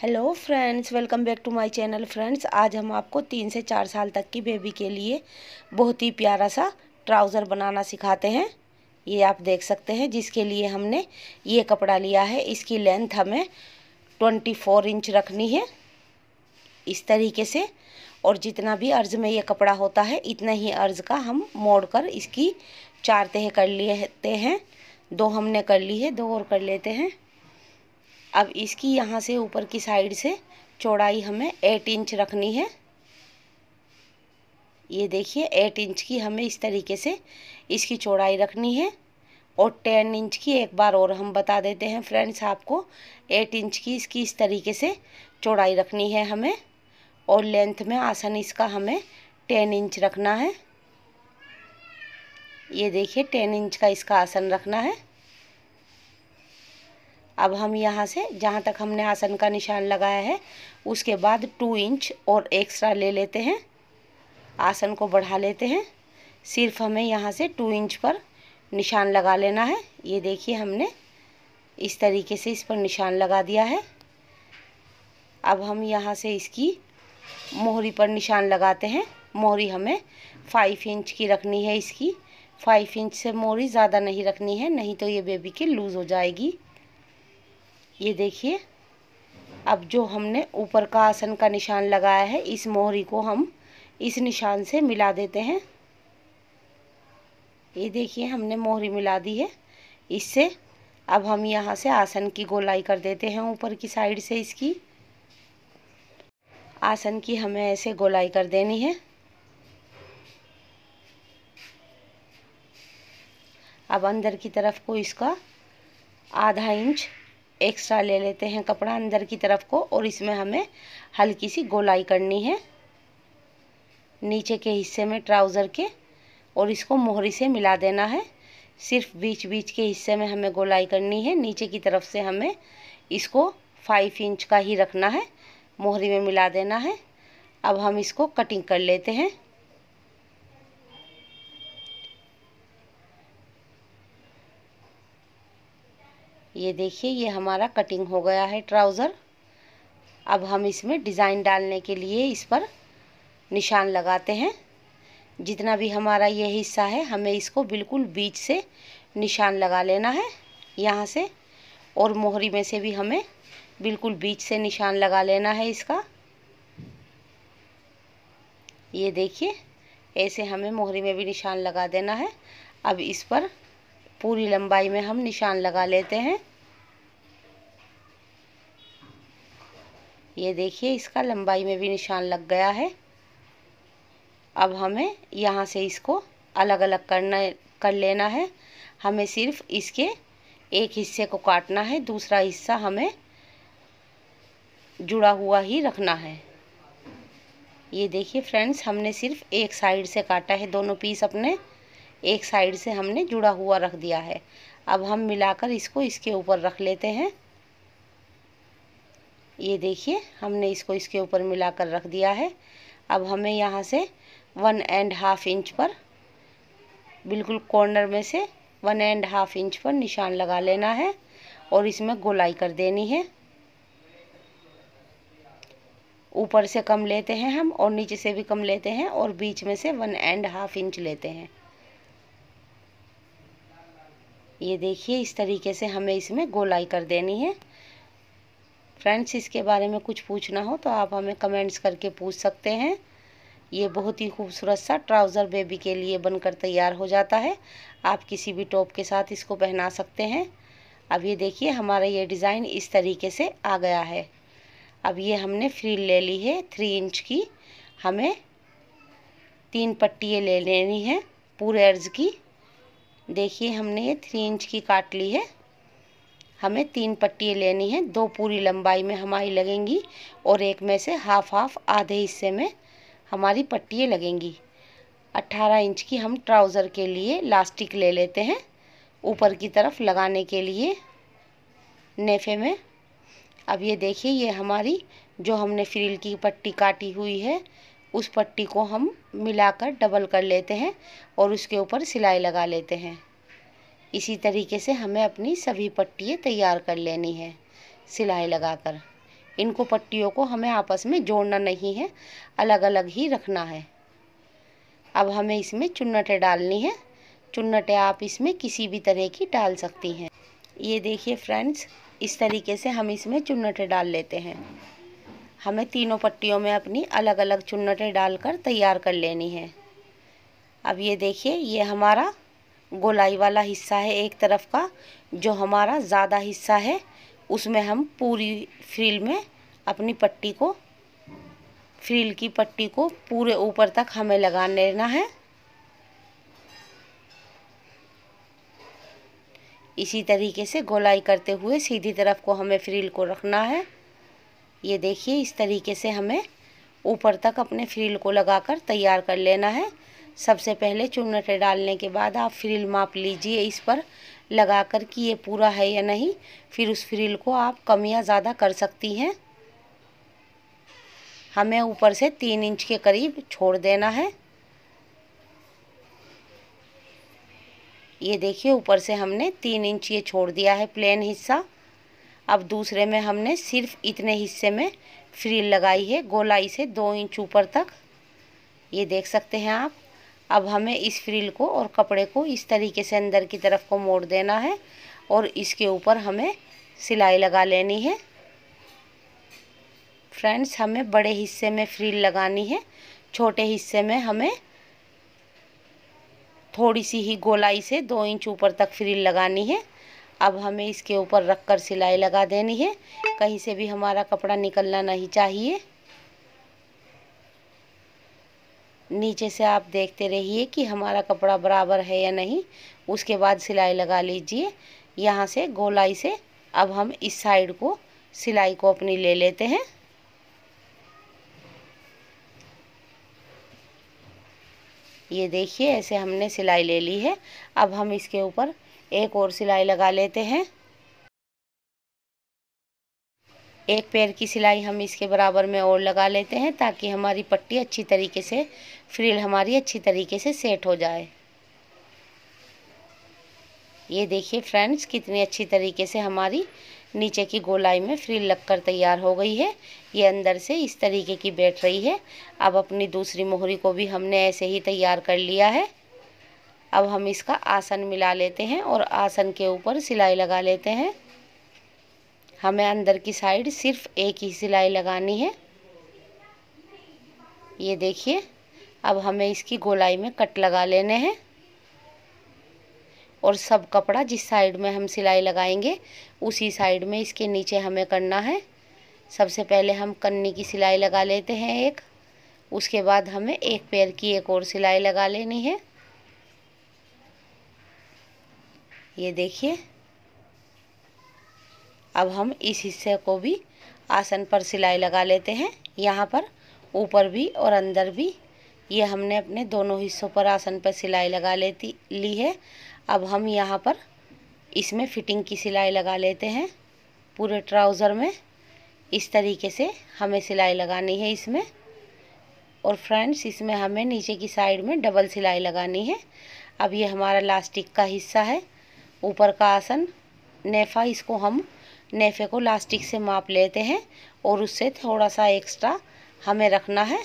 hello friends welcome back to my channel friends आज हम आपको तीन से चार साल तक की बेबी के लिए बहुत ही प्यारा सा ट्राउज़र बनाना सिखाते हैं ये आप देख सकते हैं जिसके लिए हमने ये कपड़ा लिया है इसकी लेंथ हमें ट्वेंटी फोर इंच रखनी है इस तरीके से और जितना भी अर्ज़ में ये कपड़ा होता है इतना ही अर्ज़ का हम मोड़ कर इसकी चार तह कर लेते हैं दो हमने कर ली है दो और कर लेते हैं अब इसकी यहाँ से ऊपर की साइड से चौड़ाई हमें एट इंच रखनी है ये देखिए एट इंच की हमें इस तरीके से इसकी चौड़ाई रखनी है और टेन इंच की एक बार और हम बता देते हैं फ्रेंड्स आपको एट इंच की इसकी इस तरीके से चौड़ाई रखनी है हमें और लेंथ में आसन इसका हमें टेन इंच रखना है ये देखिए टेन इंच का इसका आसन रखना है अब हम यहाँ से जहाँ तक हमने आसन का निशान लगाया है उसके बाद टू इंच और एक्स्ट्रा ले लेते हैं आसन को बढ़ा लेते हैं सिर्फ हमें यहाँ से टू इंच पर निशान लगा लेना है ये देखिए हमने इस तरीके से इस पर निशान लगा दिया है अब हम यहाँ से इसकी मोहरी पर निशान लगाते हैं मोहरी हमें फाइव इंच की रखनी है इसकी फाइव इंच से मोहरी ज़्यादा नहीं रखनी है नहीं तो ये बेबी के लूज़ हो जाएगी ये देखिए अब जो हमने ऊपर का आसन का निशान लगाया है इस मोहरी को हम इस निशान से मिला देते हैं ये देखिए हमने मोहरी मिला दी है इससे अब हम यहाँ से आसन की गोलाई कर देते हैं ऊपर की साइड से इसकी आसन की हमें ऐसे गोलाई कर देनी है अब अंदर की तरफ को इसका आधा इंच एक्स्ट्रा ले लेते हैं कपड़ा अंदर की तरफ को और इसमें हमें हल्की सी गोलाई करनी है नीचे के हिस्से में ट्राउज़र के और इसको मोहरी से मिला देना है सिर्फ बीच बीच के हिस्से में हमें गोलाई करनी है नीचे की तरफ से हमें इसको फाइव इंच का ही रखना है मोहरी में मिला देना है अब हम इसको कटिंग कर लेते हैं ये देखिए ये हमारा कटिंग हो गया है ट्राउज़र अब हम इसमें डिज़ाइन डालने के लिए इस पर निशान लगाते हैं जितना भी हमारा ये हिस्सा है हमें इसको बिल्कुल बीच से निशान लगा लेना है यहाँ से और मोहरी में से भी हमें बिल्कुल बीच से निशान लगा लेना है इसका ये देखिए ऐसे हमें मोहरी में भी निशान लगा देना है अब इस पर पूरी लंबाई में हम निशान लगा लेते हैं ये देखिए इसका लंबाई में भी निशान लग गया है अब हमें यहाँ से इसको अलग अलग करना कर लेना है हमें सिर्फ इसके एक हिस्से को काटना है दूसरा हिस्सा हमें जुड़ा हुआ ही रखना है ये देखिए फ्रेंड्स हमने सिर्फ एक साइड से काटा है दोनों पीस अपने एक साइड से हमने जुड़ा हुआ रख दिया है अब हम मिलाकर इसको इसके ऊपर रख लेते हैं ये देखिए हमने इसको इसके ऊपर मिलाकर रख दिया है अब हमें यहाँ से वन एंड हाफ इंच पर बिल्कुल कॉर्नर में से वन एंड हाफ इंच पर निशान लगा लेना है और इसमें गोलाई कर देनी है ऊपर से कम लेते हैं हम और नीचे से भी कम लेते हैं और बीच में से वन एंड हाफ इंच लेते हैं ये देखिए इस तरीके से हमें इसमें गोलाई कर देनी है फ्रेंड्स इसके बारे में कुछ पूछना हो तो आप हमें कमेंट्स करके पूछ सकते हैं ये बहुत ही खूबसूरत सा ट्राउज़र बेबी के लिए बनकर तैयार हो जाता है आप किसी भी टॉप के साथ इसको पहना सकते हैं अब ये देखिए हमारा ये डिज़ाइन इस तरीके से आ गया है अब ये हमने फ्रील ले ली है थ्री इंच की हमें तीन पट्टियाँ ले लेनी है पूरे अर्ज की देखिए हमने ये थ्री इंच की काट ली है हमें तीन पट्टी लेनी है दो पूरी लंबाई में हमारी लगेंगी और एक में से हाफ हाफ आधे हिस्से में हमारी पट्टियाँ लगेंगी 18 इंच की हम ट्राउज़र के लिए लास्टिक ले लेते हैं ऊपर की तरफ लगाने के लिए नेफे में अब ये देखिए ये हमारी जो हमने फ्रिल की पट्टी काटी हुई है उस पट्टी को हम मिलाकर डबल कर लेते हैं और उसके ऊपर सिलाई लगा लेते हैं इसी तरीके से हमें अपनी सभी पट्टियाँ तैयार कर लेनी है सिलाई लगाकर इनको पट्टियों को हमें आपस में जोड़ना नहीं है अलग अलग ही रखना है अब हमें इसमें चुन्नटें डालनी है चुन्नटें आप इसमें किसी भी तरह की डाल सकती हैं ये देखिए फ्रेंड्स इस तरीके से हम इसमें चुन्नटें डाल लेते हैं हमें तीनों पट्टियों में अपनी अलग अलग चुन्नटें डालकर तैयार कर लेनी है अब ये देखिए ये हमारा गोलाई वाला हिस्सा है एक तरफ का जो हमारा ज़्यादा हिस्सा है उसमें हम पूरी फ्रिल में अपनी पट्टी को फ्रिल की पट्टी को पूरे ऊपर तक हमें लगा लेना है इसी तरीके से गोलाई करते हुए सीधी तरफ को हमें फ्रिल को रखना है ये देखिए इस तरीके से हमें ऊपर तक अपने फ्रिल को लगाकर तैयार कर लेना है सबसे पहले चुनटे डालने के बाद आप फ्रिल माप लीजिए इस पर लगा कर कि ये पूरा है या नहीं फिर उस फ्रिल को आप कम या ज़्यादा कर सकती हैं हमें ऊपर से तीन इंच के करीब छोड़ देना है ये देखिए ऊपर से हमने तीन इंच ये छोड़ दिया है प्लेन हिस्सा अब दूसरे में हमने सिर्फ इतने हिस्से में फ्रील लगाई है गोलाई से दो इंच ऊपर तक ये देख सकते हैं आप अब हमें इस फ्रील को और कपड़े को इस तरीके से अंदर की तरफ को मोड़ देना है और इसके ऊपर हमें सिलाई लगा लेनी है फ्रेंड्स हमें बड़े हिस्से में फ्रील लगानी है छोटे हिस्से में हमें थोड़ी सी ही गोलाई से दो इंच ऊपर तक फ्रील लगानी है अब हमें इसके ऊपर रख कर सिलाई लगा देनी है कहीं से भी हमारा कपड़ा निकलना नहीं चाहिए नीचे से आप देखते रहिए कि हमारा कपड़ा बराबर है या नहीं उसके बाद सिलाई लगा लीजिए यहाँ से गोलाई से अब हम इस साइड को सिलाई को अपनी ले लेते हैं ये देखिए ऐसे हमने सिलाई ले ली है अब हम इसके ऊपर एक और सिलाई लगा लेते हैं एक पैर की सिलाई हम इसके बराबर में और लगा लेते हैं ताकि हमारी पट्टी अच्छी तरीके से फ्रिल हमारी अच्छी तरीके से सेट हो जाए ये देखिए फ्रेंड्स कितनी अच्छी तरीके से हमारी नीचे की गोलाई में फ्रिल लगकर तैयार हो गई है ये अंदर से इस तरीके की बैठ रही है अब अपनी दूसरी मोहरी को भी हमने ऐसे ही तैयार कर लिया है अब हम इसका आसन मिला लेते हैं और आसन के ऊपर सिलाई लगा लेते हैं हमें अंदर की साइड सिर्फ एक ही सिलाई लगानी है ये देखिए अब हमें इसकी गोलाई में कट लगा लेने हैं और सब कपड़ा जिस साइड में हम सिलाई लगाएंगे उसी साइड में इसके नीचे हमें करना है सबसे पहले हम कन्नी की सिलाई लगा लेते हैं एक उसके बाद हमें एक पैर की एक और सिलाई लगा लेनी है ये देखिए अब हम इस हिस्से को भी आसन पर सिलाई लगा लेते हैं यहाँ पर ऊपर भी और अंदर भी ये हमने अपने दोनों हिस्सों पर आसन पर सिलाई लगा लेती ली है अब हम यहाँ पर इसमें फिटिंग की सिलाई लगा लेते हैं पूरे ट्राउज़र में इस तरीके से हमें सिलाई लगानी है इसमें और फ्रेंड्स इसमें हमें नीचे की साइड में डबल सिलाई लगानी है अब ये हमारा लास्टिक का हिस्सा है ऊपर का आसन नेफा इसको हम नेफे को लास्टिक से माप लेते हैं और उससे थोड़ा सा एक्स्ट्रा हमें रखना है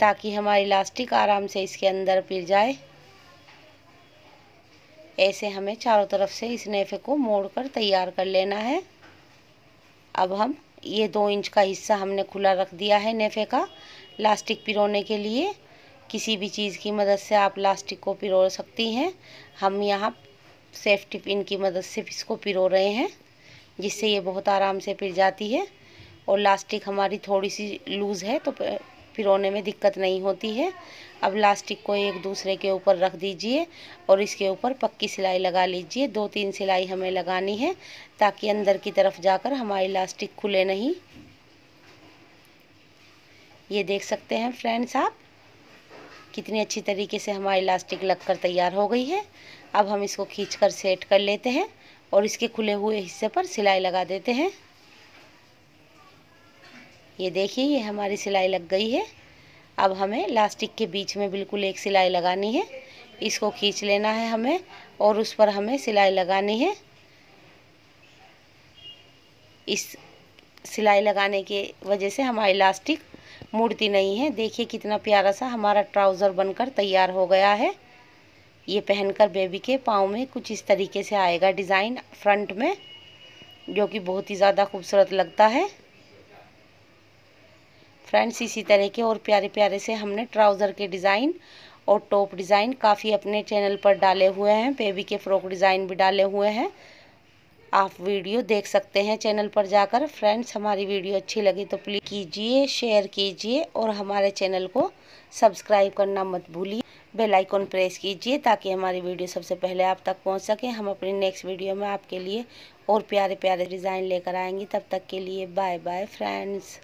ताकि हमारी लास्टिक आराम से इसके अंदर पिर जाए ऐसे हमें चारों तरफ से इस नेफे को मोड़कर तैयार कर लेना है अब हम ये दो इंच का हिस्सा हमने खुला रख दिया है नेफे का लास्टिक पिरोने के लिए किसी भी चीज़ की मदद से आप प्लास्टिक को पिरो सकती हैं हम यहाँ सेफ्टी पिन की मदद से इसको पिरो रहे हैं जिससे ये बहुत आराम से पिर जाती है और लास्टिक हमारी थोड़ी सी लूज़ है तो पिरोने में दिक्कत नहीं होती है अब लास्टिक को एक दूसरे के ऊपर रख दीजिए और इसके ऊपर पक्की सिलाई लगा लीजिए दो तीन सिलाई हमें लगानी है ताकि अंदर की तरफ जाकर हमारी लास्टिक खुले नहीं ये देख सकते हैं फ्रेंड्स आप कितनी अच्छी तरीके से हमारी इलास्टिक लगकर तैयार हो गई है अब हम इसको खींच कर सेट कर लेते हैं और इसके खुले हुए हिस्से पर सिलाई लगा देते हैं ये देखिए ये हमारी सिलाई लग गई है अब हमें इलास्टिक के बीच में बिल्कुल एक सिलाई लगानी है इसको खींच लेना है हमें और उस पर हमें सिलाई लगानी है इस सिलाई लगाने के वजह से हमारा इलास्टिक मूर्ति नहीं है देखिए कितना प्यारा सा हमारा ट्राउज़र बनकर तैयार हो गया है ये पहनकर बेबी के पाँव में कुछ इस तरीके से आएगा डिज़ाइन फ्रंट में जो कि बहुत ही ज़्यादा खूबसूरत लगता है फ्रेंड्स इसी तरह के और प्यारे प्यारे से हमने ट्राउज़र के डिज़ाइन और टॉप डिज़ाइन काफ़ी अपने चैनल पर डाले हुए हैं बेबी के फ्रॉक डिज़ाइन भी डाले हुए हैं आप वीडियो देख सकते हैं चैनल पर जाकर फ्रेंड्स हमारी वीडियो अच्छी लगी तो प्लीज़ कीजिए शेयर कीजिए और हमारे चैनल को सब्सक्राइब करना मत भूलिए बेल आइकन प्रेस कीजिए ताकि हमारी वीडियो सबसे पहले आप तक पहुंच सके हम अपनी नेक्स्ट वीडियो में आपके लिए और प्यारे प्यारे डिज़ाइन लेकर आएंगे तब तक के लिए बाय बाय फ्रेंड्स